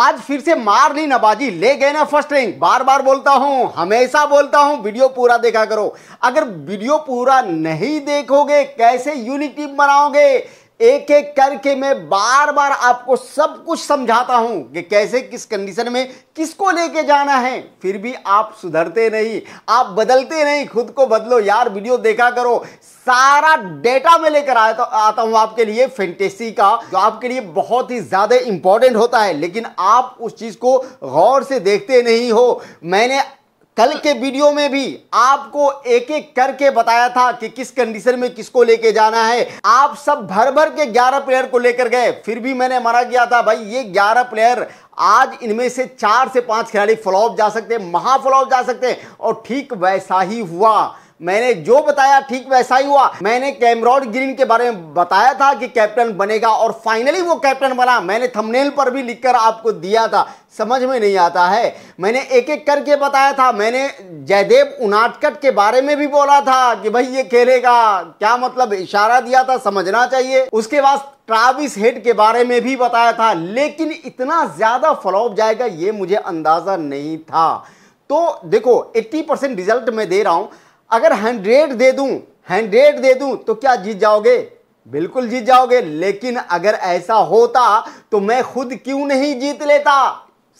आज फिर से मार ली नबाजी ले गए ना फर्स्ट रैंक बार बार बोलता हूं हमेशा बोलता हूं वीडियो पूरा देखा करो अगर वीडियो पूरा नहीं देखोगे कैसे यूनिक टीम बनाओगे एक एक करके मैं बार बार आपको सब कुछ समझाता हूं कि कैसे किस कंडीशन में किसको लेके जाना है फिर भी आप सुधरते नहीं आप बदलते नहीं खुद को बदलो यार वीडियो देखा करो सारा डेटा में लेकर आता तो, आता हूं आपके लिए फेंटेसी का जो आपके लिए बहुत ही ज़्यादा इंपॉर्टेंट होता है लेकिन आप उस चीज़ को गौर से देखते नहीं हो मैंने कल के वीडियो में भी आपको एक एक करके बताया था कि किस कंडीशन में किसको लेके जाना है आप सब भर भर के 11 प्लेयर को लेकर गए फिर भी मैंने मना किया था भाई ये 11 प्लेयर आज इनमें से चार से पांच खिलाड़ी फ्लॉप जा सकते हैं महाफ्लॉप जा सकते हैं और ठीक वैसा ही हुआ मैंने जो बताया ठीक वैसा ही हुआ मैंने कैमरॉड ग्रीन के बारे में बताया था कि कैप्टन बनेगा और फाइनली वो कैप्टन बना मैंने थंबनेल पर भी लिखकर आपको दिया था समझ में नहीं आता है मैंने एक एक करके बताया था मैंने जयदेव उनाटकट के बारे में भी बोला था कि भाई ये खेलेगा क्या मतलब इशारा दिया था समझना चाहिए उसके बाद ट्राविस हेड के बारे में भी बताया था लेकिन इतना ज़्यादा फ्लॉप जाएगा ये मुझे अंदाज़ा नहीं था तो देखो 80 परसेंट रिजल्ट मैं दे रहा हूँ अगर हंड्रेड दे दूं हंड्रेड दे दूं तो क्या जीत जाओगे बिल्कुल जीत जाओगे लेकिन अगर ऐसा होता तो मैं खुद क्यों नहीं जीत लेता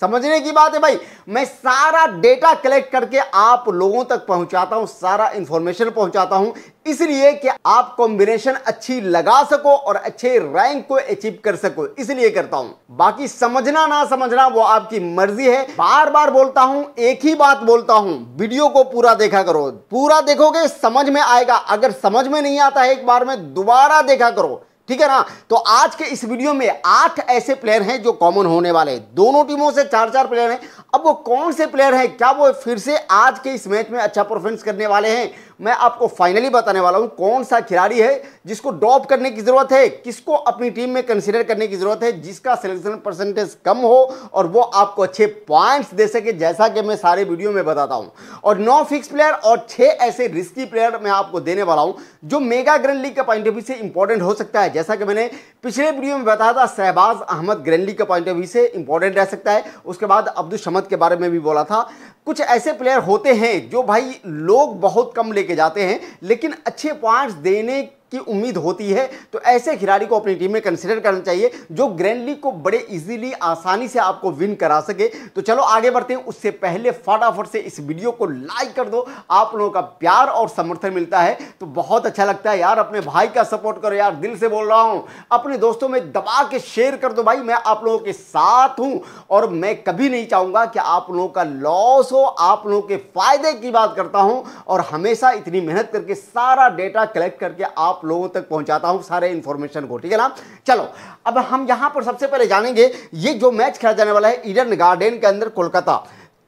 समझने की बात है भाई मैं सारा डेटा कलेक्ट करके आप लोगों तक पहुंचाता हूं सारा इंफॉर्मेशन पहुंचाता हूं इसलिए कि आप कॉम्बिनेशन अच्छी लगा सको और अच्छे रैंक को अचीव कर सको इसलिए करता हूं बाकी समझना ना समझना वो आपकी मर्जी है बार बार बोलता हूं एक ही बात बोलता हूं वीडियो को पूरा देखा करो पूरा देखोगे समझ में आएगा अगर समझ में नहीं आता है एक बार में दोबारा देखा करो ठीक है ना तो आज के इस वीडियो में आठ ऐसे प्लेयर हैं जो कॉमन होने वाले हैं दोनों टीमों से चार चार प्लेयर हैं अब वो कौन से प्लेयर हैं क्या वो फिर से आज के इस मैच में अच्छा परफॉर्मेंस करने वाले हैं मैं आपको फाइनली बताने वाला हूँ कौन सा खिलाड़ी है जिसको ड्रॉप करने की ज़रूरत है किसको अपनी टीम में कंसिडर करने की ज़रूरत है जिसका सिलेक्शन परसेंटेज कम हो और वो आपको अच्छे पॉइंट्स दे सके जैसा कि मैं सारे वीडियो में बताता हूँ और नौ फिक्स प्लेयर और छः ऐसे रिस्की प्लेयर मैं आपको देने वाला हूँ जो मेगा ग्रैंड लीग का पॉइंट ऑफ व्यू से इंपॉर्टेंट हो सकता है जैसा कि मैंने पिछले वीडियो में बताया था शहबाज अहमद ग्रैंड लीग का पॉइंट ऑफ व्यू से इंपॉर्टेंट रह सकता है उसके बाद अब्दुल शमद के बारे में भी बोला था कुछ ऐसे प्लेयर होते हैं जो भाई लोग बहुत कम लेके जाते हैं लेकिन अच्छे पॉइंट्स देने की उम्मीद होती है तो ऐसे खिलाड़ी को अपनी टीम में कंसिडर करना चाहिए जो ग्रैंड लीग को बड़े इजीली आसानी से आपको विन करा सके तो चलो आगे बढ़ते हैं उससे पहले फटाफट से इस वीडियो को लाइक कर दो आप लोगों का प्यार और समर्थन मिलता है तो बहुत अच्छा लगता है यार अपने भाई का सपोर्ट करो यार दिल से बोल रहा हूँ अपने दोस्तों में दबा के शेयर कर दो भाई मैं आप लोगों के साथ हूँ और मैं कभी नहीं चाहूँगा कि आप लोगों का लॉस हो आप लोगों के फायदे की बात करता हूँ और हमेशा इतनी मेहनत करके सारा डेटा कलेक्ट करके आप आप लोगों तक पहुंचाता हूं सारे इंफॉर्मेशन को ठीक है ना चलो अब हम यहां पर सबसे पहले जानेंगे ये जो मैच खेला जाने वाला है ईडन गार्डन के अंदर कोलकाता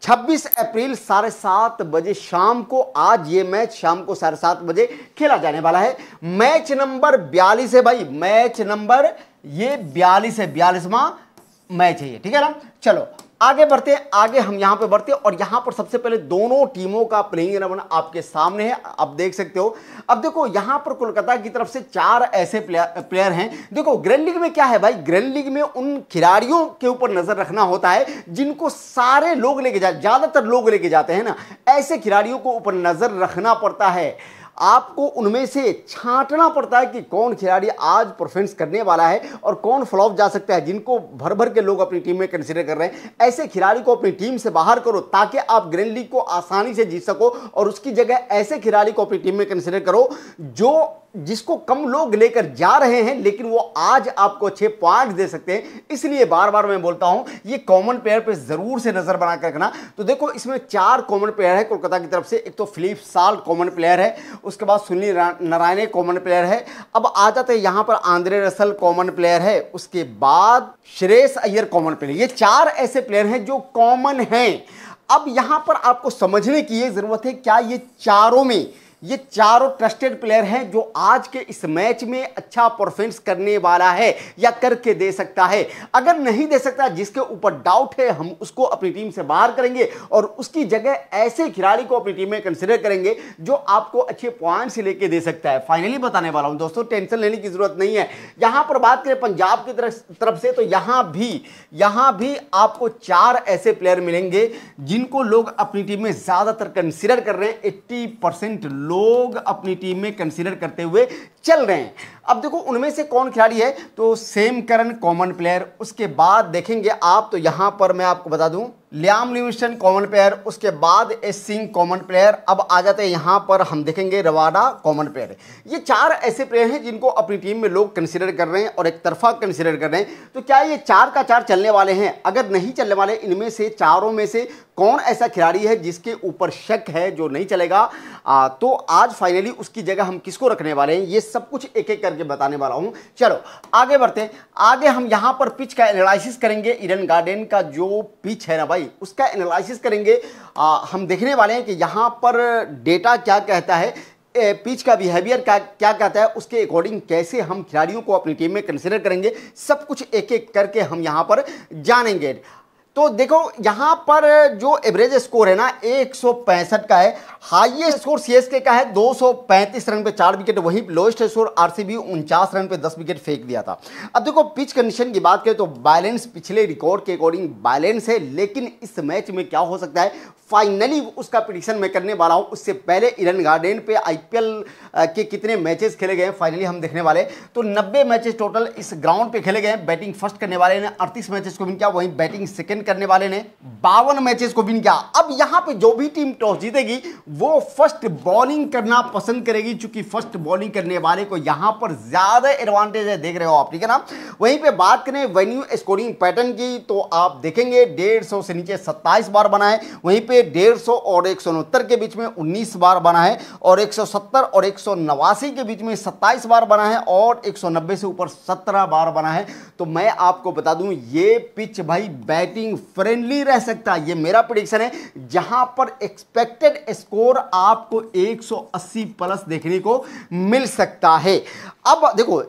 26 अप्रैल साढ़े सात बजे शाम को आज ये मैच शाम को साढ़े सात बजे खेला जाने वाला है मैच नंबर बयालीस है भाई मैच नंबर ये बयालीस है बयालीसवा मैच है ये ठीक है ना चलो आगे बढ़ते हैं आगे हम यहाँ पे बढ़ते हैं और यहाँ पर सबसे पहले दोनों टीमों का प्लेइंग इलेवन आपके सामने है आप देख सकते हो अब देखो यहाँ पर कोलकाता की तरफ से चार ऐसे प्लेयर हैं देखो ग्रैंड लीग में क्या है भाई ग्रैंड लीग में उन खिलाड़ियों के ऊपर नजर रखना होता है जिनको सारे लोग लेके जाए ज्यादातर लोग लेके जाते हैं ना ऐसे खिलाड़ियों को ऊपर नजर रखना पड़ता है आपको उनमें से छांटना पड़ता है कि कौन खिलाड़ी आज परफॉर्मेंस करने वाला है और कौन फ्लॉप जा सकता है जिनको भर भर के लोग अपनी टीम में कंसिडर कर रहे हैं ऐसे खिलाड़ी को अपनी टीम से बाहर करो ताकि आप ग्रैंड लीग को आसानी से जीत सको और उसकी जगह ऐसे खिलाड़ी को अपनी टीम में कंसिडर करो जो जिसको कम लोग लेकर जा रहे हैं लेकिन वो आज आपको अच्छे पॉइंट दे सकते हैं इसलिए बार बार मैं बोलता हूं ये कॉमन पेयर पे जरूर से नजर बनाकर रखना तो देखो इसमें चार कॉमन प्लेयर है कोलकाता की तरफ से एक तो फिलिप साल कॉमन प्लेयर है उसके बाद सुनील नारायण कॉमन प्लेयर है अब आ जाते हैं यहां पर आंद्रे रसल कॉमन प्लेयर है उसके बाद श्रेष अय्यर कॉमन प्लेयर ये चार ऐसे प्लेयर हैं जो कॉमन हैं अब यहां पर आपको समझने की ये जरूरत है क्या ये चारों में ये चारों ट्रस्टेड प्लेयर हैं जो आज के इस मैच में अच्छा परफॉर्मेंस करने वाला है या करके दे सकता है अगर नहीं दे सकता जिसके ऊपर डाउट है हम उसको अपनी टीम से बाहर करेंगे और उसकी जगह ऐसे खिलाड़ी को अपनी टीम में कंसिडर करेंगे जो आपको अच्छे पॉइंट्स लेके दे सकता है फाइनली बताने वाला हूँ दोस्तों टेंशन लेने की जरूरत नहीं है यहाँ पर बात करें पंजाब की तरफ तरफ से तो यहाँ भी यहाँ भी आपको चार ऐसे प्लेयर मिलेंगे जिनको लोग अपनी टीम में ज्यादातर कंसिडर कर रहे हैं एट्टी परसेंट लोग अपनी टीम में कंसिडर करते हुए चल रहे हैं अब देखो उनमें से कौन खिलाड़ी है तो सेम करन कॉमन प्लेयर उसके बाद देखेंगे आप तो यहाँ पर मैं आपको बता दूं लियाम लिविस्टन कॉमन प्लेयर उसके बाद एस सिंह कॉमन प्लेयर अब आ जाते हैं यहाँ पर हम देखेंगे रवाडा कॉमन प्लेयर ये चार ऐसे प्लेयर हैं जिनको अपनी टीम में लोग कंसिडर कर रहे हैं और एक तरफा कंसिडर कर रहे हैं तो क्या ये चार का चार चलने वाले हैं अगर नहीं चलने वाले इनमें से चारों में से कौन ऐसा खिलाड़ी है जिसके ऊपर शक है जो नहीं चलेगा आ, तो आज फाइनली उसकी जगह हम किसको रखने वाले हैं ये सब कुछ एक एक करके बताने वाला हूँ चलो आगे बढ़ते आगे हम यहाँ पर पिच का एनालिसिस करेंगे ईडन गार्डन का जो पिच है ना भाई उसका एनालिसिस करेंगे आ, हम देखने वाले हैं कि यहाँ पर डेटा क्या कहता है पिच का बिहेवियर का क्या कहता है उसके अकॉर्डिंग कैसे हम खिलाड़ियों को अपनी टीम में कंसिडर करेंगे सब कुछ एक एक करके हम यहाँ पर जानेंगे तो देखो यहां पर जो एवरेज स्कोर है ना एक का है हाईएस्ट स्कोर सीएसके का है 235 रन पे चार विकेट वही लोएस्ट स्कोर आरसीबी उनचास रन पे 10 विकेट फेंक दिया था अब देखो पिच कंडीशन की बात करें तो बैलेंस पिछले रिकॉर्ड के अकॉर्डिंग बैलेंस है लेकिन इस मैच में क्या हो सकता है फाइनली उसका प्रिडिक्शन मैं करने वाला हूँ उससे पहले इरन गार्डन पे आईपीएल के कितने मैचेस खेले गए हैं फाइनली हम देखने वाले तो 90 मैचेस टोटल इस ग्राउंड पे खेले गए हैं बैटिंग फर्स्ट करने वाले ने 38 मैचेस को भी किया वहीं बैटिंग सेकंड विन करने वाले ने बावन मैचेस को विन किया अब यहां पे जो भी टीम टॉस जीतेगी वो फर्स्ट बॉलिंग करना पसंद करेगी चूंकि फर्स्ट बॉलिंग करने वाले को यहां पर ज्यादा एडवांटेज है देख रहे हो आप ठीक है ना वहीं पे बात करें वेन्यू स्कोरिंग पैटर्न की तो आप देखेंगे डेढ़ से नीचे सत्ताईस बार बनाए वहीं पर डेढ़ और एक के बीच में उन्नीस बार बना है और एक और एक के बीच में सत्ताईस बार बना है और एक से ऊपर सत्रह बार बना है तो मैं आपको बता दूं ये पिच भाई बैटिंग बैटिंग फ्रेंडली रह सकता है ये मेरा प्रोडिक्शन है जहां पर एक्सपेक्टेड स्कोर आपको 180 प्लस देखने को मिल सकता है अब देखो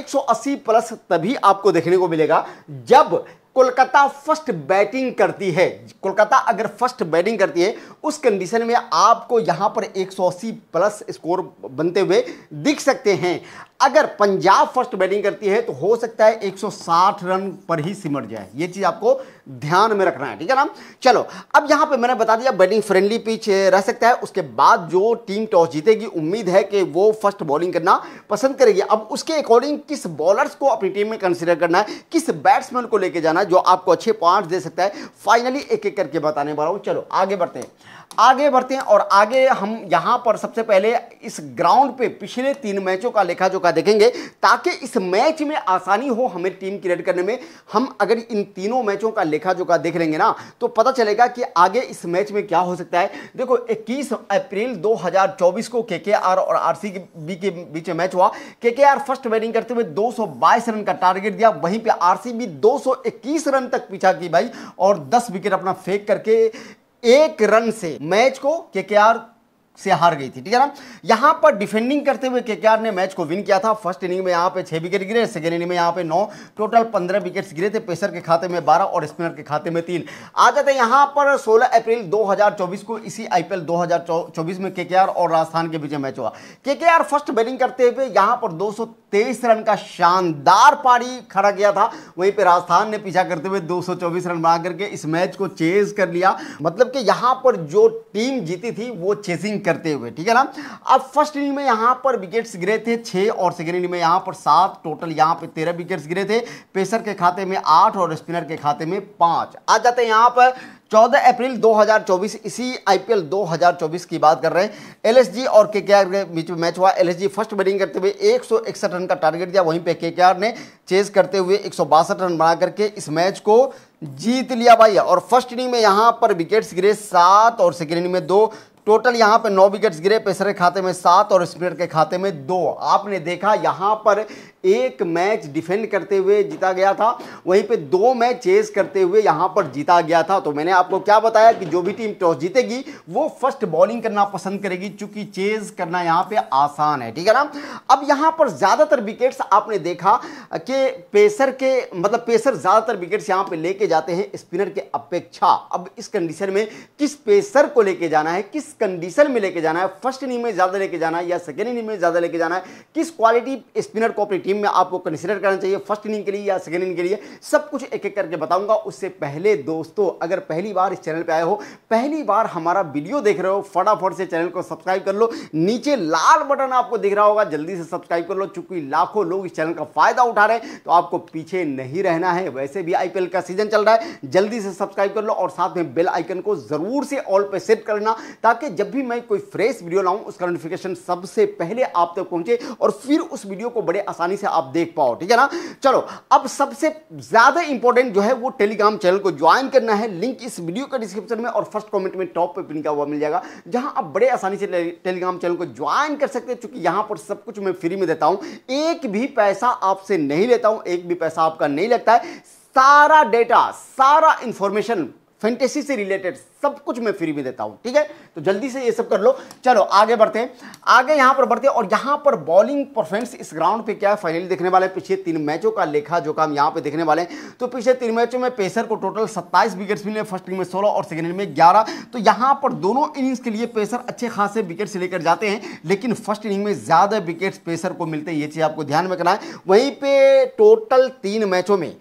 180 प्लस तभी आपको देखने को मिलेगा जब कोलकाता फर्स्ट बैटिंग करती है कोलकाता अगर फर्स्ट बैटिंग करती है उस कंडीशन में आपको यहां पर 180 प्लस स्कोर बनते हुए दिख सकते हैं अगर पंजाब फर्स्ट बैटिंग करती है तो हो सकता है 160 रन पर ही सिमट जाए ये चीज़ आपको ध्यान में रखना है ठीक है ना चलो अब यहां पे मैंने बता दिया बैटिंग फ्रेंडली पिच रह सकता है उसके बाद जो टीम टॉस जीतेगी उम्मीद है कि वो फर्स्ट बॉलिंग करना पसंद करेगी अब उसके अकॉर्डिंग किस बॉलर्स को अपनी टीम में कंसिडर करना है किस बैट्समैन को लेकर जाना है जो आपको अच्छे पॉइंट दे सकता है फाइनली एक एक करके बताने वाला हूं चलो आगे बढ़ते हैं आगे बढ़ते हैं और आगे हम यहाँ पर सबसे पहले इस ग्राउंड पे पिछले तीन मैचों का लेखा जोखा देखेंगे ताकि इस मैच में आसानी हो हमें टीम क्रिएट करने में हम अगर इन तीनों मैचों का लेखा जोखा देख लेंगे ना तो पता चलेगा कि आगे इस मैच में क्या हो सकता है देखो 21 अप्रैल 2024 को के और आर के बीच मैच हुआ के फर्स्ट बैटिंग करते हुए दो रन का टारगेट दिया वहीं पर आर सी रन तक पीछा की भाई और दस विकेट अपना फेंक करके एक रन से मैच को केकेआर से हार गई थी ठीक है ना यहां पर डिफेंडिंग करते हुए केकेआर ने मैच को विन किया था फर्स्ट इनिंग में यहां पे छह विकेट गिरे सेकेंड इनिंग में यहां पे नौ टोटल पंद्रह विकेट्स गिरे थे पेसर के खाते में बारह और स्पिनर के खाते में तीन आ जाते यहां पर सोलह अप्रैल 2024 को इसी आईपीएल 2024 में केकेआर और राजस्थान के बीच मैच हुआ केकेआर फर्स्ट बैटिंग करते हुए यहां पर दो रन का शानदार पारी खड़ा किया था वहीं पर राजस्थान ने पीछा करते हुए दो रन बना करके इस मैच को चेज कर लिया मतलब कि यहां पर जो टीम जीती थी वो चेसिंग बैटिंग करते हुए ठीक है ना अब फर्स्ट इनिंग में यहां पर विकेट्स गिरे थे छह और सेकेंड इनिंग में यहां पर सात टोटल यहां पर तेरह विकेट्स गिरे थे पेसर के खाते में आठ और स्पिनर के खाते में पांच आ जाते हैं यहां पर 14 अप्रैल 2024 इसी आईपीएल 2024 की बात कर रहे हैं एलएसजी और के के के बीच में मैच हुआ एलएसजी फर्स्ट बैटिंग करते हुए एक रन का टारगेट दिया वहीं पे केकेआर ने चेस करते हुए एक रन बना करके इस मैच को जीत लिया भाई और फर्स्ट इनिंग में यहां पर विकेट्स गिरे सात और सेकेंड इनिंग में दो टोटल यहाँ पे नौ विकेट्स गिरे पेसर के खाते में सात और स्पिनर के खाते में दो आपने देखा यहाँ पर एक मैच डिफेंड करते हुए जीता गया था वहीं पे दो मैच चेस करते हुए यहाँ पर जीता गया था तो मैंने आपको क्या बताया कि जो भी टीम टॉस जीतेगी वो फर्स्ट बॉलिंग करना पसंद करेगी चूंकि चेज करना यहाँ पे आसान है ठीक है ना अब यहाँ पर ज़्यादातर विकेट्स आपने देखा कि पेसर के मतलब पेसर ज़्यादातर विकेट्स यहाँ पर लेके जाते हैं स्पिनर के अपेक्षा अब इस कंडीशन में किस पेसर को लेके जाना है किस कंडीशन में लेके जाना है फर्स्ट इनिंग में ज़्यादा लेके जाना है या सेकेंड इनिंग में ज़्यादा लेके जाना है किस क्वालिटी स्पिनर को अपनी टीम में आपको कंसिडर करना चाहिए फर्स्ट इनिंग के लिए या सेकेंड इनिंग के लिए सब कुछ एक एक करके बताऊंगा उससे पहले दोस्तों अगर पहली बार इस चैनल पर आए हो पहली बार हमारा वीडियो देख रहे हो फटाफट से चैनल को सब्सक्राइब कर लो नीचे लाल बटन आपको दिख रहा होगा जल्दी से सब्सक्राइब कर लो चूंकि लाखों लोग इस चैनल का फायदा उठा रहे हैं तो आपको पीछे नहीं रहना है वैसे भी आईपीएल का सीजन चल रहा है जल्दी से सब्सक्राइब कर लो और साथ में बेल आइकन को जरूर से ऑल पे सेट करना ताकि ताकि जब भी मैं कोई फ्रेश वीडियो लाऊं उसका नोटिफिकेशन सबसे पहले आप तक पहुंचे और फिर उस वीडियो को बड़े आसानी से आप देख पाओ ठीक है ना चलो अब सबसे ज़्यादा इंपॉर्टेंट जो है वो टेलीग्राम चैनल को ज्वाइन करना है लिंक इस वीडियो का डिस्क्रिप्शन में और फर्स्ट कॉमेंट में टॉप पर लिखा हुआ मिल जाएगा जहां आप बड़े आसानी से टेलीग्राम चैनल को ज्वाइन कर सकते हैं चूंकि यहां पर सब कुछ मैं फ्री में देता हूं एक भी पैसा आपसे नहीं लेता हूं एक भी पैसा आपका नहीं लगता है सारा डेटा सारा इंफॉर्मेशन फैंटेसी से रिलेटेड सब कुछ मैं फ्री में देता हूँ ठीक है तो जल्दी से ये सब कर लो चलो आगे बढ़ते हैं आगे यहाँ पर बढ़ते हैं और यहाँ पर बॉलिंग परफॉर्मेंस इस ग्राउंड पे क्या है फाइनली देखने वाले हैं पिछले तीन मैचों का लेखा जो हम यहाँ पे देखने वाले हैं तो पिछले तीन मैचों में पेसर को टोटल सत्ताईस विकेट्स मिले फर्स्ट इनिंग में सोलह और सेकेंड इनिंग में ग्यारह तो यहाँ पर दोनों इनिंग्स के लिए पेसर अच्छे खासे विकेट्स लेकर जाते हैं लेकिन फर्स्ट इनिंग में ज़्यादा विकेट्स पेसर को मिलते हैं ये चीज़ आपको ध्यान में रखना है वहीं पर टोटल तीन मैचों में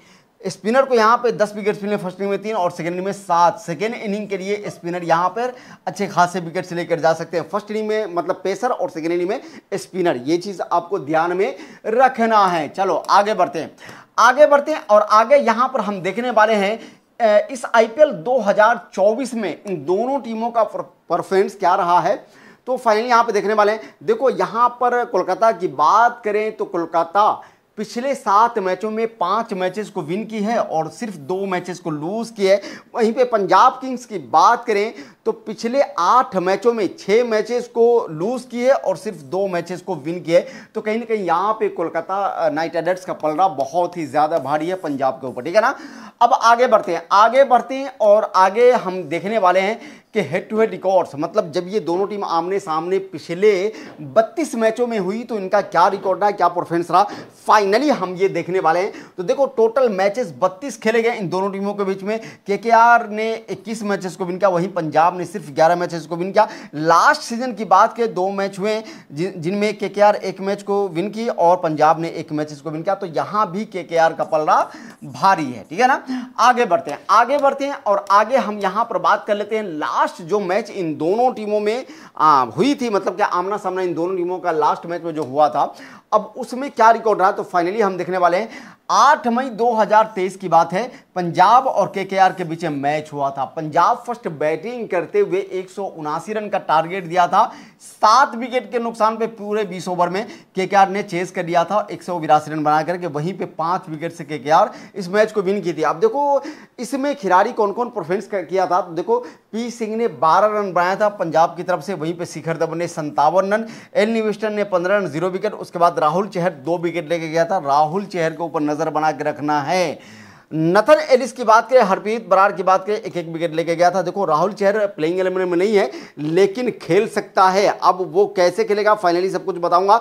स्पिनर को यहाँ पे 10 विकेट मिले फर्स्ट इनिंग में तीन और सेकेंड इनिंग में सात सेकेंड इनिंग के लिए स्पिनर यहाँ पर अच्छे खासे विकेट्स लेकर जा सकते हैं फर्स्ट इनिंग में मतलब पेसर और सेकेंड इनिंग में स्पिनर ये चीज़ आपको ध्यान में रखना है चलो आगे बढ़ते हैं आगे बढ़ते हैं और आगे यहाँ पर हम देखने वाले हैं इस आईपीएल 2024 में इन दोनों टीमों का परफॉर्मेंस क्या रहा है तो फाइनली यहाँ पर देखने वाले हैं देखो यहाँ पर कोलकाता की बात करें तो कोलकाता पिछले सात मैचों में पांच मैचेस को विन की है और सिर्फ दो मैचेस को लूज की है वहीं पे पंजाब किंग्स की बात करें तो पिछले आठ मैचों में छः मैचेस को लूज की है और सिर्फ दो मैचेस को विन है तो कहीं ना कहीं यहाँ पे कोलकाता नाइट राइडर्स का पलड़ा बहुत ही ज़्यादा भारी है पंजाब के ऊपर ठीक है ना अब आगे बढ़ते हैं आगे बढ़ते हैं और आगे हम देखने वाले हैं कि हेड टू हेड रिकॉर्ड्स मतलब जब ये दोनों टीम आमने सामने पिछले 32 मैचों में हुई तो इनका क्या रिकॉर्ड रहा क्या परफॉर्मेंस रहा फाइनली हम ये देखने वाले हैं तो देखो टोटल मैचेस 32 खेले गए इन दोनों टीमों के बीच में केकेआर ने 21 मैचेस को विन किया वहीं पंजाब ने सिर्फ 11 मैचेस को विन किया लास्ट सीजन की बात के दो मैच हुए जिनमें के एक मैच को विन की और पंजाब ने एक मैच को विन किया तो यहाँ भी के का पलड़ा भारी है ठीक है ना आगे बढ़ते हैं आगे बढ़ते हैं और आगे हम यहाँ पर बात कर लेते हैं लास्ट लास्ट जो मैच इन दोनों टीमों में आ, हुई थी मतलब क्या आमना सामना इन दोनों टीमों का लास्ट मैच में जो हुआ था अब उसमें क्या रिकॉर्ड रहा तो फाइनली हम देखने वाले हैं आठ मई 2023 की बात है पंजाब और के के आर के बीच मैच हुआ था पंजाब फर्स्ट बैटिंग करते हुए एक रन का टारगेट दिया था सात विकेट के नुकसान पे पूरे 20 ओवर में के के आर ने चेस कर दिया था एक रन बना करके वहीं पे पांच विकेट से के के आर इस मैच को विन की थी अब देखो इसमें खिलाड़ी कौन कौन परफॉर्मेंस किया था तो देखो पी सिंह ने बारह रन बनाया था पंजाब की तरफ से वहीं पर शिखर धवन ने संतावन रन एल निविस्टन ने पंद्रह रन जीरो विकेट उसके बाद राहुल चेहर दो विकेट लेके गया था राहुल चेहर के ऊपर नज़र बना के रखना है नथन एलिस की बात करें हरप्रीत बरार की बात करें एक एक विकेट लेके गया था देखो राहुल चेहर प्लेइंग एलेवन में नहीं है लेकिन खेल सकता है अब वो कैसे खेलेगा फाइनली सब कुछ बताऊंगा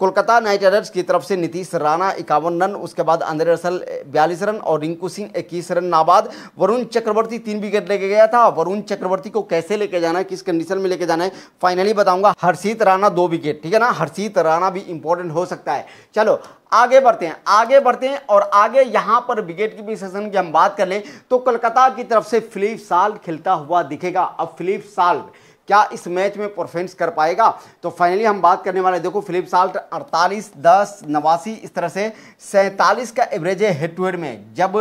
कोलकाता नाइट राइडर्स की तरफ से नीतीश राणा इक्यावन रन उसके बाद अंदर रसल बयालीस रन और रिंकू सिंह इक्कीस रन नाबाद वरुण चक्रवर्ती तीन विकेट लेके गया था वरुण चक्रवर्ती को कैसे लेके जाना है किस कंडीशन में लेके जाना है फाइनली बताऊंगा हर्षित राणा दो विकेट ठीक है ना हर्षित राणा भी इंपॉर्टेंट हो सकता है चलो आगे बढ़ते हैं आगे बढ़ते हैं और आगे यहां पर विकेट की सेशन की हम बात कर लें तो कलकत्ता की तरफ से फिलिप साल खिलता हुआ दिखेगा अब फिलिप साल क्या इस मैच में परफॉर्मेंस कर पाएगा तो फाइनली हम बात करने वाले देखो फिलिप साल्ट 48 दस नवासी इस तरह से सैंतालीस का एवरेज है हेड टू हेड में जब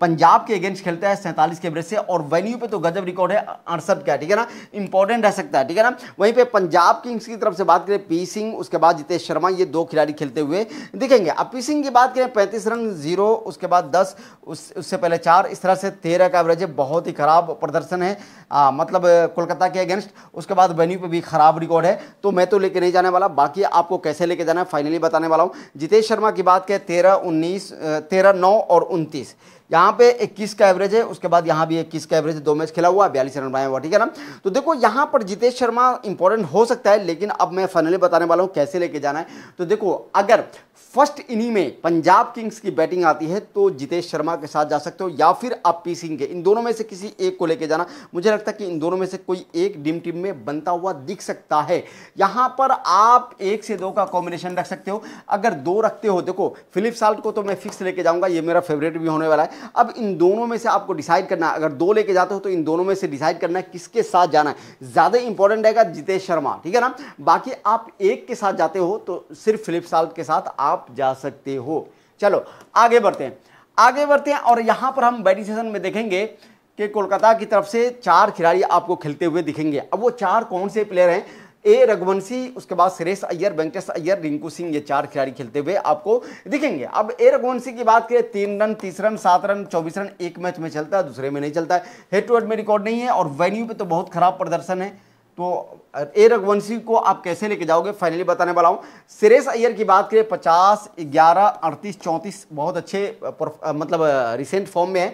पंजाब के अगेंस्ट खेलता है सैंतालीस के एवरेज से और वेन्यू पे तो गजब रिकॉर्ड है अड़सठ का ठीक है ना इंपॉर्टेंट रह सकता है ठीक है ना वहीं पर पंजाब किंग्स की तरफ से बात करें पी सिंह उसके बाद जितेश शर्मा ये दो खिलाड़ी खेलते हुए दिखेंगे अब पी सिंह की बात करें पैंतीस रन जीरो उसके बाद दस उससे पहले चार इस तरह से तेरह का एवरेज है बहुत ही खराब प्रदर्शन है मतलब कोलकाता के अगेंस्ट उसके बाद वेन्यू पे भी खराब रिकॉर्ड है तो मैं तो लेके नहीं जाने वाला बाकी आपको कैसे लेके जाना है फाइनली बताने वाला हूँ जितेश शर्मा की बात करें तेरह उन्नीस तेरह नौ और उनतीस यहाँ पे 21 का एवरेज है उसके बाद यहाँ भी 21 का एवरेज दो मैच खेला हुआ है बयालीस रन बनाया हुआ ठीक है ना तो देखो यहाँ पर जितेश शर्मा इंपॉर्टेंट हो सकता है लेकिन अब मैं फाइनली बताने वाला हूँ कैसे लेके जाना है तो देखो अगर फर्स्ट इनिंग में पंजाब किंग्स की बैटिंग आती है तो जितेश शर्मा के साथ जा सकते हो या फिर आप पी सिंह के इन दोनों में से किसी एक को लेके जाना मुझे लगता है कि इन दोनों में से कोई एक डीम टीम में बनता हुआ दिख सकता है यहाँ पर आप एक से दो का कॉम्बिनेशन रख सकते हो अगर दो रखते हो देखो फिलिप साल्ट को तो मैं फिक्स लेके जाऊँगा ये मेरा फेवरेट भी होने वाला है अब इन दोनों में से आपको डिसाइड करना अगर दो लेके जाते हो तो इन दोनों में से डिसाइड करना है किसके साथ जाना है ज़्यादा इंपॉर्टेंट रहेगा जितेश शर्मा ठीक है ना बाकी आप एक के साथ जाते हो तो सिर्फ फिलिप साल्ट के साथ आप जा सकते हो चलो आगे बढ़ते हैं आगे बढ़ते हैं और यहां पर हम बैटिंग सेशन में देखेंगे कि कोलकाता की तरफ से चार खिलाड़ी आपको खेलते हुए दिखेंगे अब वो चार कौन से प्लेयर हैं ए रघुवंशी उसके बाद सुरेश अय्यर वेंकटेश अय्यर रिंकू सिंह ये चार खिलाड़ी खेलते हुए आपको दिखेंगे अब ए रघुवंशी की बात करें तीन रन तीस रन सात रन चौबीस रन एक मैच में चलता है दूसरे में नहीं चलता है हेड टू हेड में रिकॉर्ड नहीं है और वेन्यू पे तो बहुत खराब प्रदर्शन है तो ए रघुवंशी को आप कैसे लेके जाओगे फाइनली बताने वाला हूँ सुरेश अय्यर की बात करें पचास ग्यारह अड़तीस चौंतीस बहुत अच्छे मतलब रिसेंट फॉर्म में है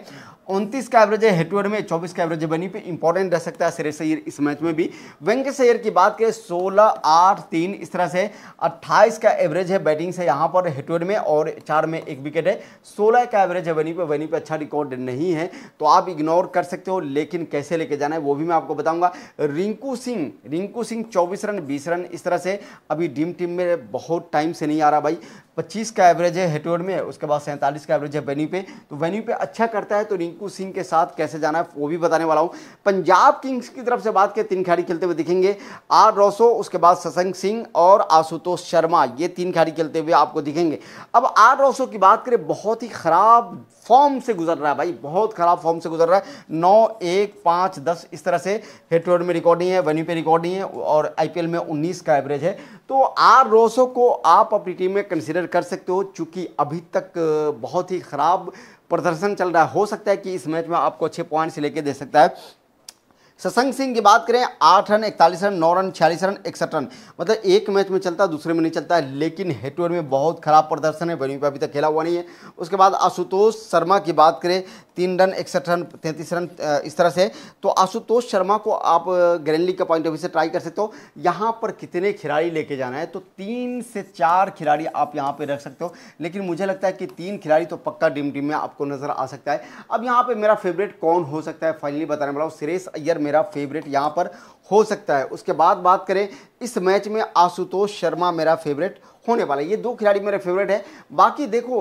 उनतीस का एवरेज है हेटवर्ड में चौबीस का एवरेज बनी पे इंपॉर्टेंट रह सकता है सरेश सैर इस मैच में भी वेंकट सैयर की बात करें सोलह आठ तीन इस तरह से अट्ठाईस का एवरेज है बैटिंग से यहाँ पर हेटवेड में और चार में एक विकेट है सोलह का एवरेज है वनी पे वनी पे अच्छा रिकॉर्ड नहीं है तो आप इग्नोर कर सकते हो लेकिन कैसे लेके जाना है वो भी मैं आपको बताऊँगा रिंकू सिंह रिंकू सिंह चौबीस रन बीस रन इस तरह से अभी डीम टीम में बहुत टाइम से नहीं आ रहा भाई पच्चीस का एवरेज है हेटवर्ड में उसके बाद सैंतालीस का एवरेज है वेन्यू पे तो वेन्यू पे अच्छा करता है तो रिंकू सिंह के साथ कैसे जाना है वो भी बताने वाला हूँ पंजाब किंग्स की तरफ से बात के तीन खिलाड़ी खेलते हुए दिखेंगे आर रोसो उसके बाद ससंग सिंह और आशुतोष शर्मा ये तीन खिलाड़ी खेलते हुए आपको दिखेंगे अब आर रोसो की बात करें बहुत ही खराब फॉर्म से गुजर रहा है भाई बहुत खराब फॉर्म से गुजर रहा है नौ एक पाँच दस इस तरह से हेटवर्ड में रिकॉर्ड नहीं है वेन्यू पे रिकॉर्ड नहीं है और आई में उन्नीस का एवरेज है तो आर रोसो को आप अपनी टीम में कंसिडर कर सकते हो चूंकि अभी तक बहुत ही ख़राब प्रदर्शन चल रहा है हो सकता है कि इस मैच में आपको अच्छे पॉइंट्स लेके दे सकता है शशंक सिंह की बात करें आठ रन इकतालीस रन नौ रन छियालीस रन इकसठ रन मतलब एक मैच में चलता है दूसरे में नहीं चलता है लेकिन हेड में बहुत खराब प्रदर्शन है वेन्यू पर अभी तक खेला हुआ नहीं है उसके बाद आशुतोष शर्मा की बात करें तीन रन इकसठ रन तैंतीस रन इस तरह से तो आशुतोष शर्मा को आप ग्रैंड लीग का पॉइंट ऑफ व्यू से ट्राई कर सकते हो यहाँ पर कितने खिलाड़ी लेके जाना है तो तीन से चार खिलाड़ी आप यहाँ पर रख सकते हो लेकिन मुझे लगता है कि तीन खिलाड़ी तो पक्का ड्रीम टीम में आपको नज़र आ सकता है अब यहाँ पर मेरा फेवरेट कौन हो सकता है फाइनली बताने वाला हूँ सुरेश अय्यर मेरा मेरा फेवरेट यहाँ पर हो सकता है उसके बाद बात करें इस मैच में आशुतोष शर्मा मेरा फेवरेट होने वाला है ये दो खिलाड़ी मेरे फेवरेट है बाकी देखो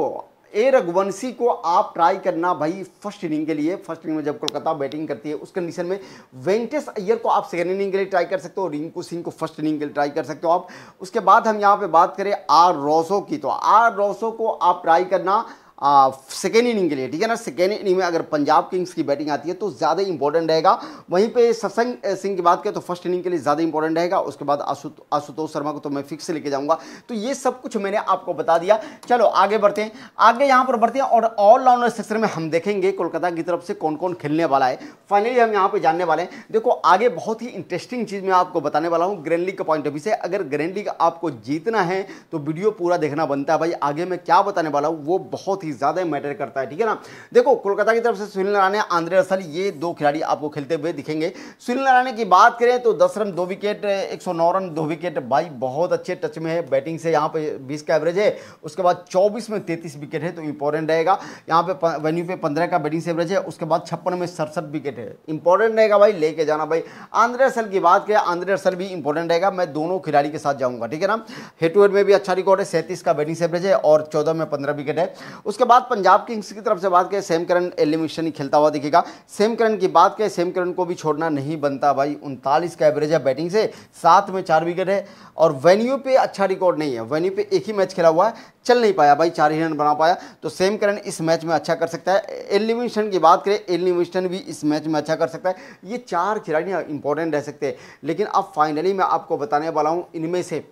ए रघुवंशी को आप ट्राई करना भाई फर्स्ट इनिंग के लिए फर्स्ट इनिंग में जब कोलकाता बैटिंग करती है उस कंडीशन में वेंकटेश अय्यर को आप सेकेंड इनिंग के लिए ट्राई कर सकते हो रिंकू सिंह को फर्स्ट इनिंग के लिए ट्राई कर सकते हो आप उसके बाद हम यहाँ पे बात करें आर रोसो की तो आर रोसो को आप ट्राई करना सेकेंड इनिंग के लिए ठीक है ना सेकेंड इनिंग में अगर पंजाब किंग्स की बैटिंग आती है तो ज़्यादा इंपॉर्टेंट रहेगा वहीं पे सत्संग सिंह की बात करें तो फर्स्ट इनिंग के लिए ज़्यादा इंपॉर्टेंट रहेगा उसके बाद आशुतोष आशुतो शर्मा को तो मैं फिक्स लेके जाऊँगा तो ये सब कुछ मैंने आपको बता दिया चलो आगे बढ़ते हैं आगे यहाँ पर बढ़ते हैं और ऑलराउंडर सेक्शन में हम देखेंगे कोलकाता की तरफ से कौन कौन खेलने वाला है फाइनली हम यहाँ पर जानने वाले हैं देखो आगे बहुत ही इंटरेस्टिंग चीज़ मैं आपको बताने वाला हूँ ग्रैंड लीग का पॉइंट ऑफ व्यू से अगर ग्रैंड लीग आपको जीतना है तो वीडियो पूरा देखना बनता है भाई आगे मैं क्या बताने वाला हूँ वो बहुत ही ही ज़्यादा मैटर करता है ठीक है ना देखो कोलकाता की तरफ से सुनील नारायण आंद्रे रसल ये दो खिलाड़ी आपको खेलते हुए दिखेंगे सुनील नारायण की बात करें तो दस रन दो विकेट एक रन दो विकेट भाई बहुत अच्छे टच में है बैटिंग से यहाँ पे बीस का एवरेज है उसके बाद चौबीस में तैतीस विकेट है तो इंपॉर्टेंट रहेगा यहाँ पे वेन्यू पे पंद्रह का बैटिंग से एवरेज है उसके बाद छप्पन में सड़सठ विकेट है इंपॉर्टेंट रहेगा भाई लेके जाना भाई आंद्रे रसल की बात करें आंद्रे रसल भी इंपॉर्टेंट रहेगा मैं दोनों खिलाड़ी के साथ जाऊंगा ठीक है ना हेड टू हेड में भी अच्छा रिकॉर्ड है सैंतीस का बैटिंग से एवरेज है और चौदह में पंद्रह विकेट है उसके उसके बाद पंजाब किंग्स की तरफ से बात करें सेम करण एलिमिनेशन ही खेलता हुआ दिखेगा सेम करण की बात करें सेम करण को भी छोड़ना नहीं बनता भाई उनतालीस का एवरेज है बैटिंग से सात में चार विकेट है और वेन्यू पे अच्छा रिकॉर्ड नहीं है वेन्यू पे एक ही मैच खेला हुआ है चल नहीं पाया भाई चार ही रन बना पाया तो सेम करण इस मैच में अच्छा कर सकता है एलिमिनेशन की बात करें एलिमिनेशन भी इस मैच में अच्छा कर सकता है ये चार खिलाड़ी इंपॉर्टेंट रह सकते हैं लेकिन अब फाइनली मैं आपको बताने वाला हूँ इनमें से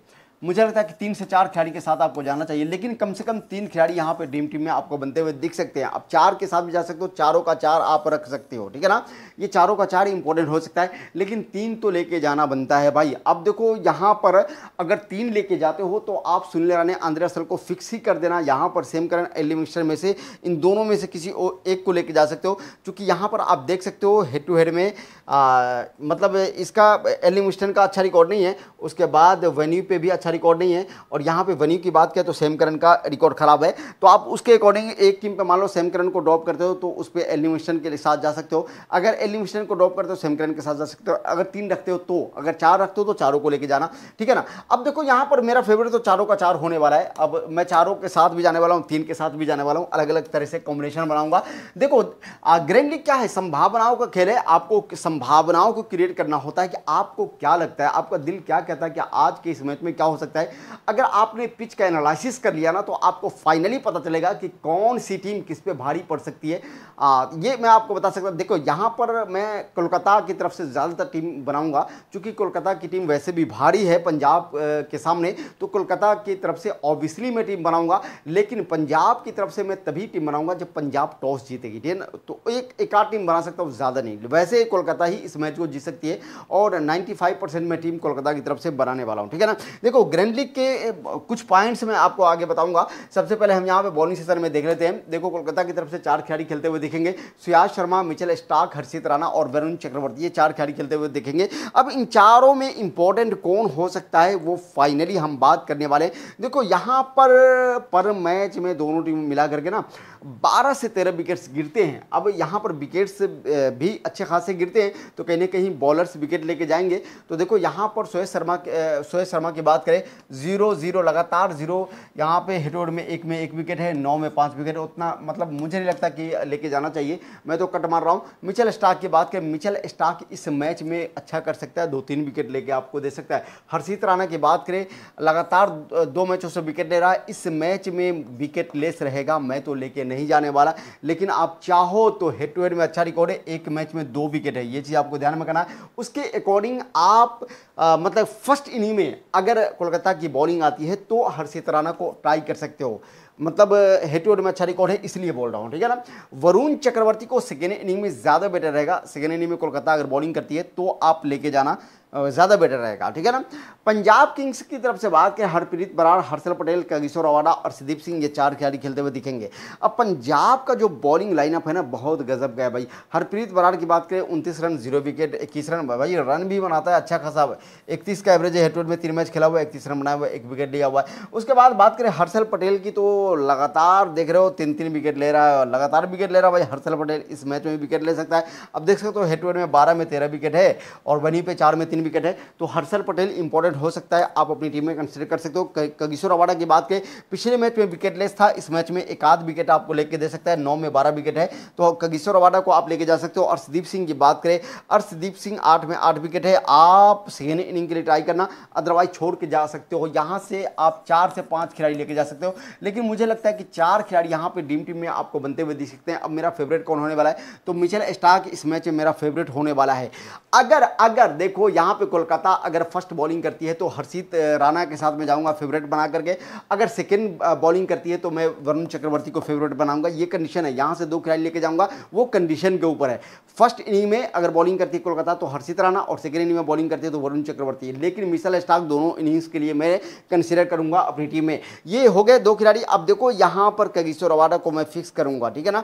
मुझे लगता है कि तीन से चार खिलाड़ी के साथ आपको जाना चाहिए लेकिन कम से कम तीन खिलाड़ी यहाँ पे ड्रीम टीम में आपको बनते हुए दिख सकते हैं आप चार के साथ भी जा सकते हो चारों का चार आप रख सकते हो ठीक है ना ये चारों का चार इंपॉर्टेंट हो सकता है लेकिन तीन तो लेके जाना बनता है भाई अब देखो यहाँ पर अगर तीन लेके जाते हो तो आप सुन ले राने आंद्रे असल को फिक्स ही कर देना यहाँ पर सेम करण एली में से इन दोनों में से किसी एक को लेके जा सकते हो क्योंकि यहाँ पर आप देख सकते हो हेड टू हेड में आ, मतलब इसका एलिमिनेशन का अच्छा रिकॉर्ड नहीं है उसके बाद वेन्यू पे भी अच्छा रिकॉर्ड नहीं है और यहाँ पे वेन्यू की बात करें तो सेम का रिकॉर्ड खराब है तो आप उसके अकॉर्डिंग एक टीम पर मान लो सेम को ड्रॉप करते हो तो उस पर एलिमिनेशन के साथ जा सकते हो अगर एलिमिनेशन को ड्रॉप करते हो सेम के साथ जा सकते हो अगर तीन रखते हो तो अगर चार रखते हो तो चारों को लेके जाना ठीक है ना अब देखो यहाँ पर मेरा फेवरेट तो चारों का चार होने वाला है अब मैं चारों के साथ भी जाने वाला हूँ तीन के साथ भी जाने वाला हूँ अलग अलग तरह से कॉम्बिनेशन बनाऊंगा देखो ग्रैंडली क्या है संभावनाओं का खेल है आपको संभावनाओं को क्रिएट करना होता है कि आपको क्या लगता है आपका दिल क्या कहता है कि आज के इस मैच में क्या हो सकता है अगर आपने पिच का एनालिसिस कर लिया ना तो आपको फाइनली पता चलेगा कि कौन सी टीम किस पे भारी पड़ सकती है आ, ये मैं आपको बता सकता देखो यहाँ पर मैं कोलकाता की तरफ से ज़्यादातर टीम बनाऊंगा क्योंकि कोलकाता की टीम वैसे भी भारी है पंजाब के सामने तो कोलकाता की तरफ से ऑब्वियसली मैं टीम बनाऊंगा लेकिन पंजाब की तरफ से मैं तभी टीम बनाऊंगा जब पंजाब टॉस जीतेगी ठीक है तो एक एक आध टीम बना सकता हूँ ज़्यादा नहीं वैसे कोलकाता ही इस मैच को जीत सकती है और नाइन्टी मैं टीम कोलकाता की तरफ से बनाने वाला हूँ ठीक है ना देखो ग्रैंड लीग के कुछ पॉइंट्स मैं आपको आगे बताऊँगा सबसे पहले हम यहाँ पर बॉलिंग सेशन में देख लेते हैं देखो कोलकाता की तरफ से चार खिलाड़ी खेलते हुए दिखेंगे सुयाज शर्मा मिचल स्टार्क हर्षित हर्षित राणा और वरुण चक्रवर्ती ये चार खिलाड़ी खेलते हुए देखेंगे अब इन चारों में इंपॉर्टेंट कौन हो सकता है वो फाइनली हम बात करने वाले देखो यहां पर पर मैच में दोनों टीम मिला करके ना बारह से तेरह विकेट्स गिरते हैं अब यहाँ पर विकेट्स भी अच्छे खासे गिरते हैं तो कहीं ना कहीं बॉलर्स विकेट लेके जाएंगे तो देखो यहाँ पर सोहेज शर्मा सोहेज शर्मा की बात करें जीरो जीरो लगातार जीरो यहाँ पे हिटोड में एक में एक विकेट है नौ में पाँच विकेट है उतना मतलब मुझे नहीं लगता कि लेके जाना चाहिए मैं तो कट मार रहा हूँ मिचल स्टाक की बात करें मिचल स्टाक इस मैच में अच्छा कर सकता है दो तीन विकेट लेके आपको दे सकता है हर्षित राणा की बात करें लगातार दो मैचों से विकेट ले रहा है इस मैच में विकेट लेस रहेगा मैं तो लेके नहीं जाने वाला लेकिन आप चाहो तो हेड टू हेड में अच्छा रिकॉर्ड है एक मैच में दो विकेट है ये चीज़ आपको ध्यान में करना है उसके अकॉर्डिंग आप आ, मतलब फर्स्ट इनिंग में अगर कोलकाता की बॉलिंग आती है तो हर्षित राणा को ट्राई कर सकते हो मतलब हेड टू हेड में अच्छा रिकॉर्ड है इसलिए बोल रहा हूँ ठीक है ना वरुण चक्रवर्ती को सेकेंड इनिंग में ज़्यादा बेटर रहेगा सेकेंड इनिंग में कोलकाता अगर बॉलिंग करती है तो आप लेके जाना ज़्यादा बेटर रहेगा ठीक है ना पंजाब किंग्स की तरफ से बात करें हरप्रीत बराड़ हर्षल पटेल कगिशोर अवाडा और सदीप सिंह ये चार खिलाड़ी खेलते हुए दिखेंगे अब पंजाब का जो बॉलिंग लाइनअप है ना बहुत गजब गया भाई हरप्रीत बराड़ की बात करें उनतीस रन जीरो विकेट इक्कीस रन भाई रन भी बनाता है अच्छा खासा इकतीस का एवरेज है में तीन मैच खेला हुआ इकतीस रन बनाया हुआ एक विकेट लिया हुआ है उसके बाद बात करें हर्षल पटेल की तो लगातार देख रहे हो तीन तीन विकेट ले रहा है और लगातार विकेट ले रहा है भाई हर्षल पटेल इस मैच में विकेट ले सकता है अब देख सकते हो हेटवेड में बारह में तेरह विकेट है और वहीं पर चार में तीन तीन विकेट है तो हर्षल पटेल इंपॉर्टेंट हो सकता है आप अपनी टीम में कंसिडर कर सकते हो कगिशोर अवाड़ा की बात करें पिछले मैच में विकेटलेस था इस मैच में एक आध विकेट आपको लेके दे सकता है नौ में बारह विकेट है तो कगिशोर अवाड़ा को आप लेके जा सकते हो अर्षदीप सिंह की बात करें अर्षदीप सिंह आठ में आठ विकेट है आप सेकेंड इनिंग के लिए ट्राई करना अदरवाइज छोड़ के जा सकते हो यहाँ से आप चार से पाँच खिलाड़ी लेके जा सकते हो लेकिन मुझे लगता है कि चार खिलाड़ी यहाँ पर डीम टीम में आपको बनते हुए दिख सकते हैं अब मेरा फेवरेट कौन होने वाला है तो मिचेल स्टार्क इस मैच में मेरा फेवरेट होने वाला है अगर अगर देखो यहाँ यहाँ पे कोलकाता अगर फर्स्ट बॉलिंग करती है तो हर्षित राणा के साथ मैं जाऊँगा फेवरेट बना करके अगर सेकेंड बॉलिंग करती है तो मैं वरुण चक्रवर्ती को फेवरेट बनाऊंगा ये कंडीशन है यहाँ से दो खिलाड़ी लेके जाऊँगा वो कंडीशन के ऊपर है फर्स्ट इनिंग में अगर बॉलिंग करती है कोलकाता तो हर्षित राणा और सेकेंड इनिंग में बॉलिंग करती है तो वरुण चक्रवर्ती लेकिन मिसल स्टाक दोनों इनिंग्स के लिए मैं कंसिडर करूँगा अपनी टीम में ये हो गए दो खिलाड़ी अब देखो यहाँ पर कगिशोर अवाडा को मैं फिक्स करूँगा ठीक है ना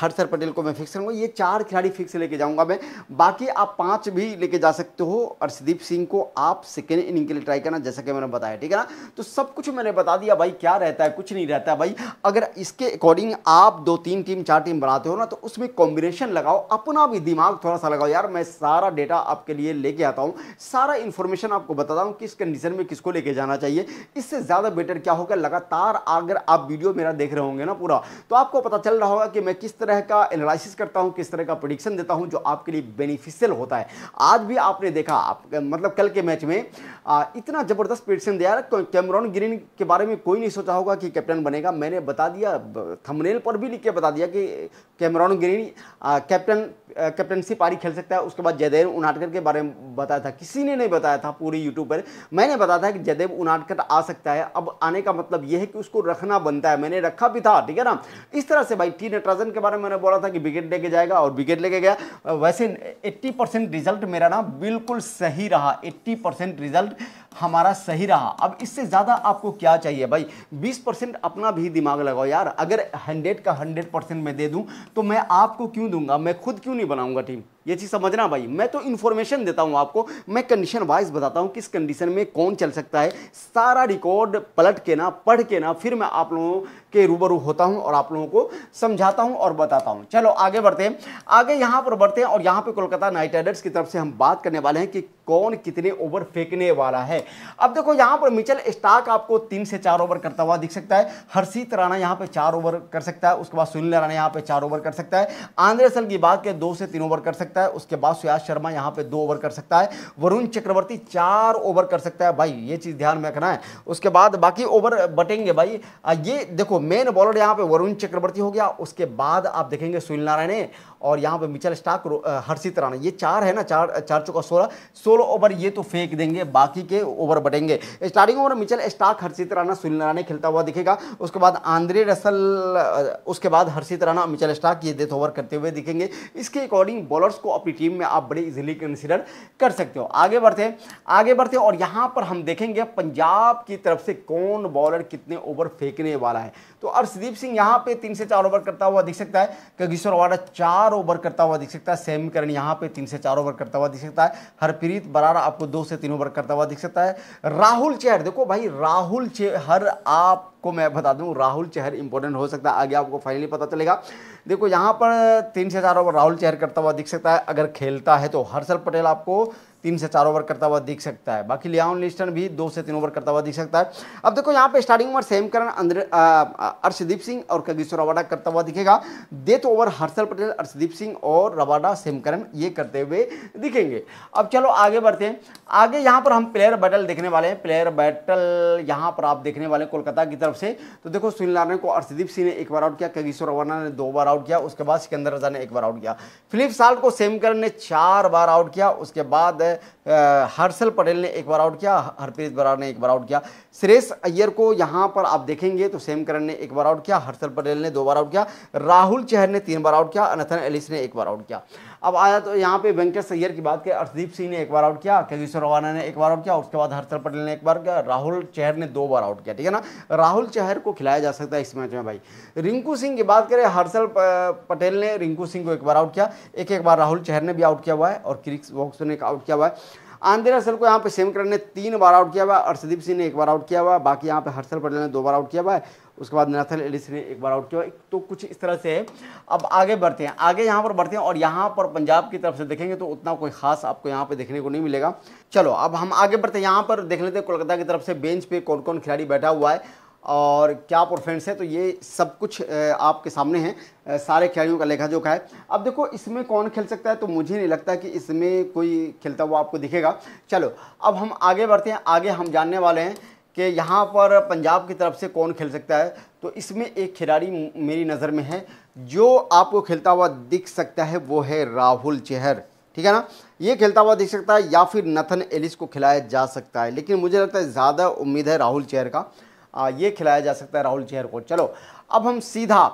हर्षर पटेल को मैं फिक्स करूँगा ये चार खिलाड़ी फिक्स लेके जाऊँगा मैं बाकी आप पाँच भी लेके जा सकते हो हो अर्शदीप सिंह को आप सेकेंड इनिंग के लिए ट्राई करना जैसा कि मैंने बताया ठीक है ना तो सब कुछ मैंने बता दिया भाई क्या रहता है कुछ नहीं रहता है भाई अगर इसके अकॉर्डिंग आप दो तीन टीम चार टीम बनाते हो ना तो उसमें कॉम्बिनेशन लगाओ अपना भी दिमाग थोड़ा सा लगाओ यार मैं सारा डेटा आपके लिए लेके आता हूँ सारा इन्फॉर्मेशन आपको बताता हूँ किस कंडीशन में किसको लेके जाना चाहिए इससे ज़्यादा बेटर क्या होगा लगातार अगर आप वीडियो मेरा देख रहे होंगे ना पूरा तो आपको पता चल रहा होगा कि मैं किस तरह का एनालिसिस करता हूँ किस तरह का प्रोडिक्शन देता हूँ जो आपके लिए बेनिफिशियल होता है आज भी आपने देखा आप मतलब कल के मैच में आ, इतना ज़बरदस्त प्रदर्शन दिया कैमरॉन ग्रीन के बारे में कोई नहीं सोचा होगा कि कैप्टन बनेगा मैंने बता दिया थंबनेल पर भी लिख के बता दिया कि कैमरॉन ग्रीन कैप्टन कैप्टनसी पारी खेल सकता है उसके बाद जयदेव उनाटकर के बारे में बताया था किसी ने नहीं बताया था पूरी यूट्यूब पर मैंने बताया था कि जयदेव उनाटकर आ सकता है अब आने का मतलब यह है कि उसको रखना बनता है मैंने रखा भी था ठीक है ना इस तरह से भाई टी नटराजन के बारे में मैंने बोला था कि विकेट लेके जाएगा और विकेट लेके गया वैसे एट्टी रिजल्ट मेरा ना बिल्कुल सही रहा एट्टी रिजल्ट हमारा सही रहा अब इससे ज़्यादा आपको क्या चाहिए भाई 20 परसेंट अपना भी दिमाग लगाओ यार अगर 100 का 100 परसेंट मैं दे दूँ तो मैं आपको क्यों दूंगा मैं खुद क्यों नहीं बनाऊंगा टीम ये चीज़ समझना भाई मैं तो इन्फॉर्मेशन देता हूँ आपको मैं कंडीशन वाइज बताता हूँ किस कंडीशन में कौन चल सकता है सारा रिकॉर्ड पलट के ना पढ़ के ना फिर मैं आप लोगों के रूबरू होता हूँ और आप लोगों को समझाता हूँ और बताता हूँ चलो आगे बढ़ते हैं आगे यहाँ पर बढ़ते हैं और यहाँ पर कोलकाता नाइट राइडर्स की तरफ से हम बात करने वाले हैं कि कौन कितने ओवर फेंकने वाला है अब देखो यहाँ पर मिचल स्टार्क आपको तीन से चार ओवर करता हुआ दिख सकता है हर्षित राणा यहाँ पर चार ओवर कर सकता है उसके बाद सुनील राणा यहाँ पर चार ओवर कर सकता है आंद्रे की बात करें दो से तीन ओवर कर सकता है सकता है उसके बाद सुयाज शर्मा यहां पे दो ओवर कर सकता है वरुण चक्रवर्ती चार ओवर कर सकता है भाई ये चीज़ ध्यान में रखना है उसके बाद बाकी ओवर बटेंगे भाई ये देखो मेन बॉलर यहां पे वरुण चक्रवर्ती हो गया उसके बाद आप देखेंगे सुनील नारायण और यहाँ पे मिचल स्टाक हर्षित राणा ये चार है ना चार चार चौका सोलह सोलह ओवर ये तो फेंक देंगे बाकी के ओवर बटेंगे starting over Mitchell Starc Harshit Rana Sunil Narine खेलता हुआ दिखेगा उसके बाद आंद्रे रसल उसके बाद हर्षित राणा मिचल स्टाक ये डेथ ओवर करते हुए दिखेंगे इसके अकॉर्डिंग बॉलर्स को अपनी टीम में आप बड़े इजीली कंसिडर कर सकते हो आगे बढ़ते आगे बढ़ते और यहाँ पर हम देखेंगे पंजाब की तरफ से कौन बॉलर कितने ओवर फेंकने वाला है तो अर्षदीप सिंह यहाँ पे तीन से चार ओवर करता हुआ दिख सकता है कगिश्वर वाड़ा चार ओवर करता हुआ दिख सकता है सैम करण यहाँ पे तीन से चार ओवर करता हुआ दिख सकता है हरप्रीत बरारा आपको दो से तीन ओवर करता हुआ दिख सकता है राहुल चेहर देखो भाई राहुल चेहर आप को मैं बता दूं राहुल चेहर इंपॉर्टेंट हो सकता है आगे आपको फाइनली पता चलेगा देखो यहाँ पर तीन से चार ओवर राहुल चेहर करता हुआ दिख सकता है अगर खेलता है तो हर्षल पटेल आपको तीन से चार ओवर करता हुआ दिख सकता है बाकी लियान लिस्टन भी दो से तीन ओवर करता हुआ दिख सकता है अब देखो यहाँ पे स्टार्टिंग में सेम करण अर्शदीप सिंह और कगिश्वर रवाडा करता हुआ दिखेगा डेथ ओवर हर्षल पटेल अर्शदीप सिंह और रवाडा सेम करण ये करते हुए दिखेंगे अब चलो आगे बढ़ते हैं आगे यहाँ पर हम प्लेयर बैटल देखने वाले हैं प्लेयर बैटल यहाँ पर आप देखने वाले कोलकाता की तरफ से तो देखो सुनील नारायण को अर्शदीप सिंह ने एक बार आउट किया कगिश्वर रवाडा ने दो बार आउट किया उसके बाद सिकंदर रजा ने एक बार आउट किया फिलिप साल्ट को सेम करण ने चार बार आउट किया उसके बाद है हर्षल पटेल ने एक बार आउट किया हरप्रीत बराड़ ने एक बार आउट किया सुरेश अय्यर को यहाँ पर आप देखेंगे तो सेम करण ने एक बार आउट किया हर्षल पटेल ने दो बार आउट किया राहुल चहर ने तीन बार आउट किया अनथन एलिस ने एक बार आउट किया अब आया तो यहाँ पे वेंकट सैयर की बात करें अर्शदीप सिंह ने एक बार आउट किया केजेश्वर रवाना ने एक बार आउट किया उसके बाद हर्षल पटेल ने एक बार किया राहुल चहर ने दो बार आउट किया ठीक है ना राहुल चहर को खिलाया जा सकता है इस मैच में भाई रिंकू सिंह की बात करें हर्षल पटेल ने रिंकू सिंह को एक बार आउट किया एक एक बार राहुल चहर ने भी आउट किया हुआ है और क्रिक्स बॉक्सर ने आउट किया हुआ है आंध्र रसल को यहाँ पे सेम ने तीन बार आउट किया हुआ अर्षदीप सिंह ने एक बार आउट किया हुआ बाकी यहाँ पे हर्षल पटेल ने दो बार आउट किया हुआ है उसके बाद नथल एलिस ने एक बार आउट किया तो कुछ इस तरह से अब आगे बढ़ते हैं आगे यहाँ पर बढ़ते हैं और यहाँ पर पंजाब की तरफ से देखेंगे तो उतना कोई खास आपको यहाँ पर देखने को नहीं मिलेगा चलो अब हम आगे बढ़ते हैं यहाँ पर देख लेते हैं कोलकाता की तरफ से बेंच पर कौन कौन खिलाड़ी बैठा हुआ है और क्या परफॉर्मेंस है तो ये सब कुछ आपके सामने है सारे खिलाड़ियों का लेखा जोखा है अब देखो इसमें कौन खेल सकता है तो मुझे नहीं लगता कि इसमें कोई खेलता हुआ आपको दिखेगा चलो अब हम आगे बढ़ते हैं आगे हम जानने वाले हैं कि यहाँ पर पंजाब की तरफ से कौन खेल सकता है तो इसमें एक खिलाड़ी मेरी नज़र में है जो आपको खेलता हुआ दिख सकता है वो है राहुल चेहर ठीक है ना ये खेलता हुआ दिख सकता है या फिर नथन एलिस को खिलाया जा सकता है लेकिन मुझे लगता है ज़्यादा उम्मीद है राहुल चेहर का ये खिलाया जा सकता है राहुल चेहर को चलो अब हम सीधा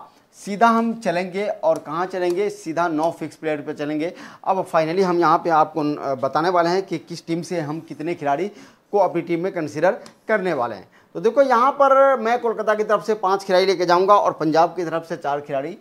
सीधा हम चलेंगे और कहाँ चलेंगे सीधा नौ फिक्स प्लेयर पे चलेंगे अब फाइनली हम यहाँ पे आपको बताने वाले हैं कि किस टीम से हम कितने खिलाड़ी को अपनी टीम में कंसिडर करने वाले हैं तो देखो यहाँ पर मैं कोलकाता की तरफ से पाँच खिलाड़ी लेके जाऊँगा और पंजाब की तरफ से चार खिलाड़ी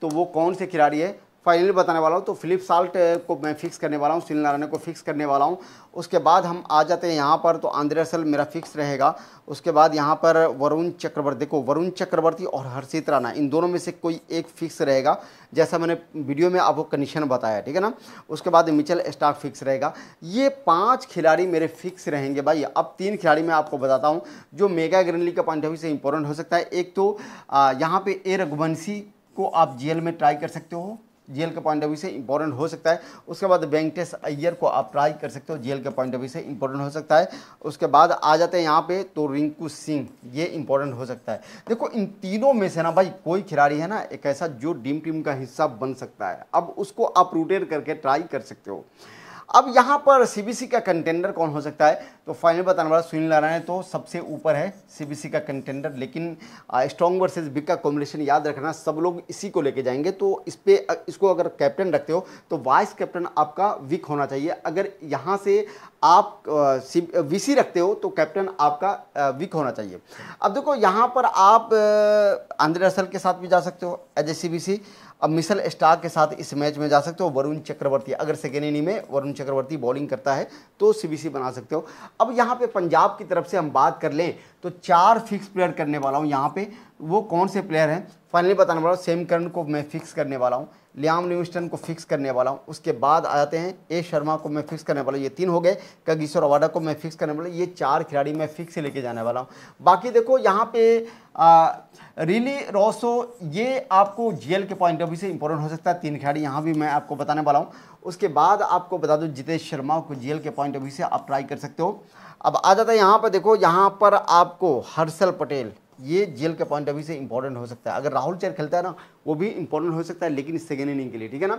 तो वो कौन से खिलाड़ी है फाइनली बताने वाला हूँ तो फिलिप साल्ट को मैं फिक्स करने वाला हूँ सुनील नारायण को फिक्स करने वाला हूँ उसके बाद हम आ जाते हैं यहाँ पर तो आंद्रे असल मेरा फिक्स रहेगा उसके बाद यहाँ पर वरुण चक्रवर्ती देखो वरुण चक्रवर्ती और हर्षित राणा इन दोनों में से कोई एक फिक्स रहेगा जैसा मैंने वीडियो में आपको कंडीशन बताया ठीक है ना उसके बाद मिचल स्टाक फिक्स रहेगा ये पाँच खिलाड़ी मेरे फिक्स रहेंगे भाई अब तीन खिलाड़ी मैं आपको बताता हूँ जो मेगा ग्रीनली का पॉइंट ऑफ व्यू से इंपॉर्टेंट हो सकता है एक तो यहाँ पर ए रघुवंशी को आप जेल में ट्राई कर सकते हो जीएल के पॉइंट ऑफ व्यू से इंपॉर्टेंट हो सकता है उसके बाद वेंकटेश अय्यर को आप ट्राई कर सकते हो जीएल के पॉइंट ऑफ व्यू से इंपॉर्टेंट हो सकता है उसके बाद आ जाते हैं यहाँ पे तो रिंकू सिंह ये इंपॉर्टेंट हो सकता है देखो इन तीनों में से ना भाई कोई खिलाड़ी है ना एक ऐसा जो डीम टीम का हिस्सा बन सकता है अब उसको आप रोटेट करके ट्राई कर सकते हो अब यहाँ पर सीबीसी का कंटेंडर कौन हो सकता है तो फाइनल बताने वाला सुनील नारायण तो सबसे ऊपर है सीबीसी का कंटेंडर लेकिन स्ट्रॉन्ग वर्सेस बिग का कॉम्बिनेशन याद रखना सब लोग इसी को लेके जाएंगे तो इस पर इसको अगर कैप्टन रखते हो तो वाइस कैप्टन आपका वीक होना चाहिए अगर यहाँ से आप वीसी रखते हो तो कैप्टन आपका वीक होना चाहिए अब देखो यहाँ पर आप आंद्रे रसल के साथ भी जा सकते हो एज ए सी अब मिसल स्टार के साथ इस मैच में जा सकते हो वरुण चक्रवर्ती अगर सेकेंड इनिंग में वरुण चक्रवर्ती बॉलिंग करता है तो सी बना सकते हो अब यहाँ पे पंजाब की तरफ से हम बात कर लें तो चार फिक्स प्लेयर करने वाला हूँ यहाँ पे वो कौन से प्लेयर हैं फाइनली बताने वाला हूँ सेम करण को मैं फिक्स करने वाला हूँ लियाम लिविंगस्टन को फिक्स करने वाला हूँ उसके बाद आ जाते हैं ए शर्मा को मैं फिक्स करने वाला हूँ ये तीन हो गए कगीश्वर अवाडा को मैं फिक्स करने वाला ये चार खिलाड़ी मैं फिक्स से लेके जाने वाला हूँ बाकी देखो यहाँ पे आ, रिली रोसो ये आपको जीएल के पॉइंट ऑफ व्यू से इंपॉर्टेंट हो सकता है तीन खिलाड़ी यहाँ भी मैं आपको बताने वाला हूँ उसके बाद आपको बता दूँ जितेश शर्मा को जेल के पॉइंट ऑफ व्यू से आप ट्राई कर सकते हो अब आ जाता है यहाँ पर देखो यहाँ पर आपको हर्षल पटेल ये जेल के पॉइंट ऑफ व्यू से इंपॉर्टेंट हो सकता है अगर राहुल चेयर खेलता है ना वो भी इंपॉर्टेंट हो सकता है लेकिन सेकेंड इनिंग के लिए ठीक है ना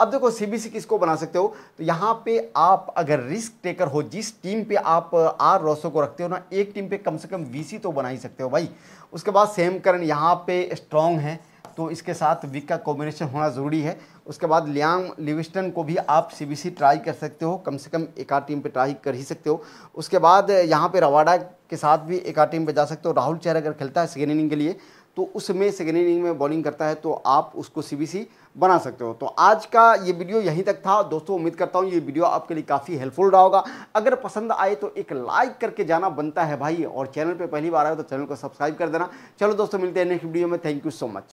अब देखो सीबीसी किसको बना सकते हो तो यहाँ पे आप अगर रिस्क टेकर हो जिस टीम पे आप आर रोसो को रखते हो ना एक टीम पे कम से कम वी तो बना ही सकते हो भाई उसके बाद सेम करण यहाँ पे स्ट्रांग है तो इसके साथ विक का कॉम्बिनेशन होना ज़रूरी है उसके बाद लियांग लिविस्टन को भी आप सीबीसी ट्राई कर सकते हो कम से कम एक आध टीम पे ट्राई कर ही सकते हो उसके बाद यहाँ पे रवाडा के साथ भी एक आध टीम पे जा सकते हो राहुल चेहरा अगर खेलता है सेकेंड इनिंग के लिए तो उसमें सेकेंड इनिंग में बॉलिंग करता है तो आप उसको सी बना सकते हो तो आज का ये वीडियो यहीं तक था दोस्तों उम्मीद करता हूँ ये वीडियो आपके लिए काफ़ी हेल्पफुल रहा होगा अगर पसंद आए तो एक लाइक करके जाना बनता है भाई और चैनल पर पहली बार आए तो चैनल को सब्सक्राइब कर देना चलो दोस्तों मिलते हैं नेक्स्ट वीडियो में थैंक यू सो मच